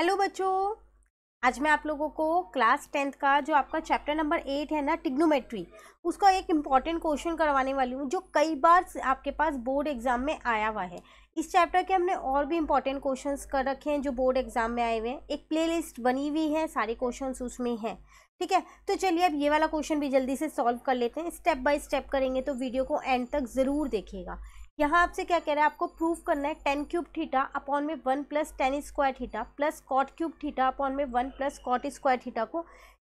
hello बच्चों आज मैं आप लोगों को क्लास टेंथ का जो आपका चैप्टर नंबर एट है ना टिग्नोमेट्री उसका एक इम्पॉर्टेंट क्वेश्चन करवाने वाली हूँ जो कई बार आपके पास बोर्ड एग्जाम में आया हुआ है इस चैप्टर के हमने और भी इम्पॉर्टेंट क्वेश्चन कर रखे हैं जो बोर्ड एग्जाम में आए हुए हैं एक प्ले बनी हुई है सारे क्वेश्चन उसमें हैं ठीक है तो चलिए अब ये वाला क्वेश्चन भी जल्दी से सॉल्व कर लेते हैं स्टेप बाय स्टेप करेंगे तो वीडियो को एंड तक ज़रूर देखिएगा यहाँ आपसे क्या कह रहा है आपको प्रूफ करना है टेन क्यूब थीटा अपॉन में one plus tan square theta plus cot cube theta upon में one plus cot square theta को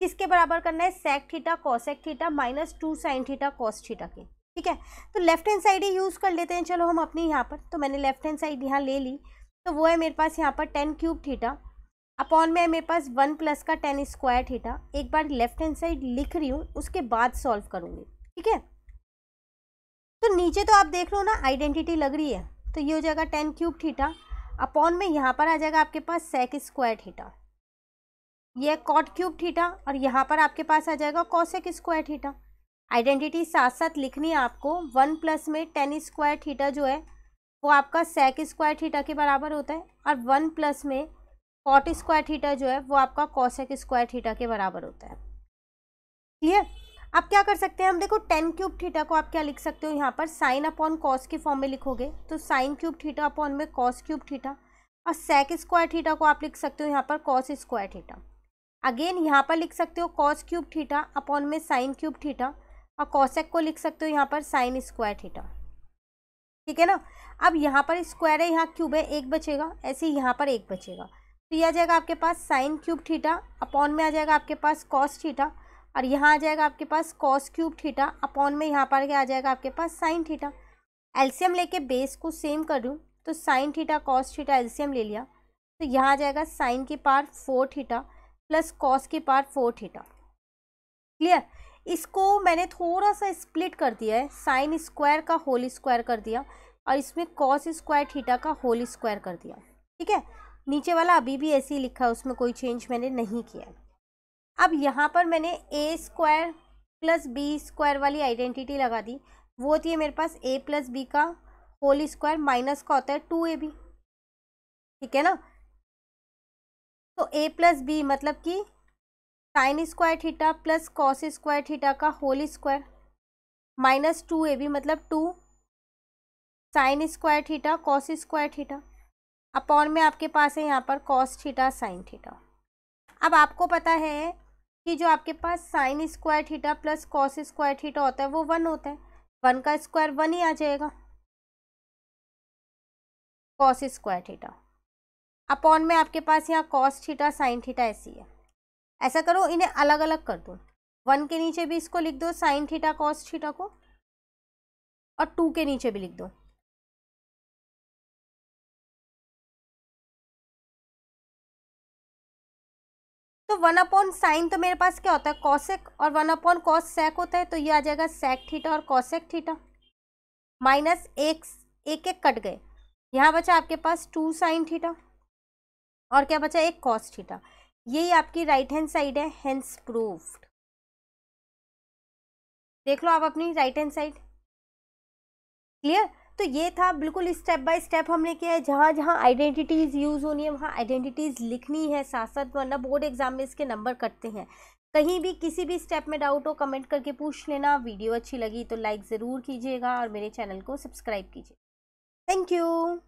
किसके बराबर करना है sec theta cosec theta minus two sine theta cos theta के ठीक है तो लेफ्ट हैंड साइड ही यूज़ कर लेते हैं चलो हम अपनी यहाँ पर तो मैंने लेफ्ट हैंड साइड यहाँ ले ली तो वो है मेरे पास यहाँ पर टेन क्यूब थीटा अपॉन में है मेरे पास वन प्लस का टेन स्क्वायर थीटा एक बार लेफ्ट हैंड साइड लिख रही हूँ उसके बाद सॉल्व करूँगी ठीक है तो नीचे तो आप देख लो ना आइडेंटिटी लग रही है तो ये हो जाएगा टेन क्यूब थीटा अपॉन में यहाँ पर आ जाएगा आपके पास सेक स्क्वायर थीटा ये कॉट क्यूब थीटा और यहाँ पर आपके पास आ जाएगा कॉसेक स्क्वायर थीटा आइडेंटिटी साथ साथ लिखनी है आपको वन प्लस में टेन स्क्वायर थीटा जो है वो आपका सेक स्क्वायर थीटा के बराबर होता है और वन प्लस में कॉट स्क्वायर थीटा जो है वो आपका कॉसेक स्क्वायर थीटा के बराबर होता है क्लियर आप क्या कर सकते हैं हम देखो टेन क्यूब थीटा को आप क्या लिख सकते हो यहाँ पर साइन अपॉन कॉस के फॉर्म में लिखोगे तो साइन क्यूब थीटा अपॉन में कॉस क्यूब थीटा और सेक स्क्वायर थीटा को आप लिख सकते हो यहाँ पर कॉस स्क्वायर थीटा अगेन यहाँ पर लिख सकते हो कॉस क्यूब थीटा अपॉन में साइन क्यूब थीटा और कॉसेक को लिख सकते हो यहाँ पर साइन स्क्वायर थीटा ठीक है ना अब यहाँ पर स्क्वायर है यहाँ क्यूब है एक बचेगा ऐसे ही यहाँ पर एक बचेगा तो ये आ जाएगा आपके पास साइन क्यूब थीटा अपॉन में आ जाएगा आपके पास कॉस थीटा और यहाँ आ जाएगा आपके पास कॉस क्यूब थीटा अपॉन में यहाँ पर आ जाएगा आपके पास साइन थीटा एल्सियम लेके बेस को सेम कर दूँ तो sine theta cos theta LCM ले लिया तो यहाँ आ जाएगा साइन की power four theta plus cos की पार फोर थीटा क्लियर इसको मैंने थोड़ा सा स्प्लिट कर दिया है साइन स्क्वायर का होल स्क्वायर कर दिया और इसमें कॉस स्क्वायर थीटा का होल स्क्वायर कर दिया ठीक है नीचे वाला अभी भी ऐसे ही लिखा है उसमें कोई चेंज मैंने नहीं किया है अब यहाँ पर मैंने A square plus B square वाली आइडेंटिटी लगा दी वो थी मेरे पास ए प्लस बी का होल स्क्वायर माइनस का होता है टू ए बी ठीक है ना तो ए प्लस बी मतलब कि sine square theta plus cos square theta का whole square minus two A B मतलब two sine square theta cos square theta upon में आपके पास है यहाँ पर कॉस थीटा साइन थीटा अब आपको पता है कि जो आपके पास sine square theta plus cos square theta होता है वो वन होता है वन का स्क्वायर वन ही आ जाएगा कॉस स्क्वायर थीटा अपॉन में आपके पास यहाँ कॉस थीटा साइन थीटा ऐसी है ऐसा करो इन्हें अलग अलग कर दो वन के नीचे भी इसको लिख दो साइन थीटा कॉस थीटा को और टू के नीचे भी लिख दो तो वन अपॉन साइन तो मेरे पास क्या होता है कॉसेक और वन अपॉन कॉस सेक होता है तो ये आ जाएगा सेक थीटा और कॉसेक थीटा माइनस एक एक एक कट गए यहाँ बचा आपके पास टू साइन थीटा और क्या बचा एक कॉस थीटा यही आपकी राइट हैंड साइड है हेंस प्रूफ्ड देख लो आप अपनी राइट हैंड साइड क्लियर तो ये था बिल्कुल स्टेप बाय स्टेप हमने किया है जहाँ जहाँ आइडेंटिटीज़ यूज़ होनी है वहाँ आइडेंटिटीज़ लिखनी है साथ साथ वरना बोर्ड एग्जाम में इसके नंबर कटते हैं कहीं भी किसी भी स्टेप में डाउट हो कमेंट करके पूछ लेना वीडियो अच्छी लगी तो लाइक ज़रूर कीजिएगा और मेरे चैनल को सब्सक्राइब कीजिए थैंक यू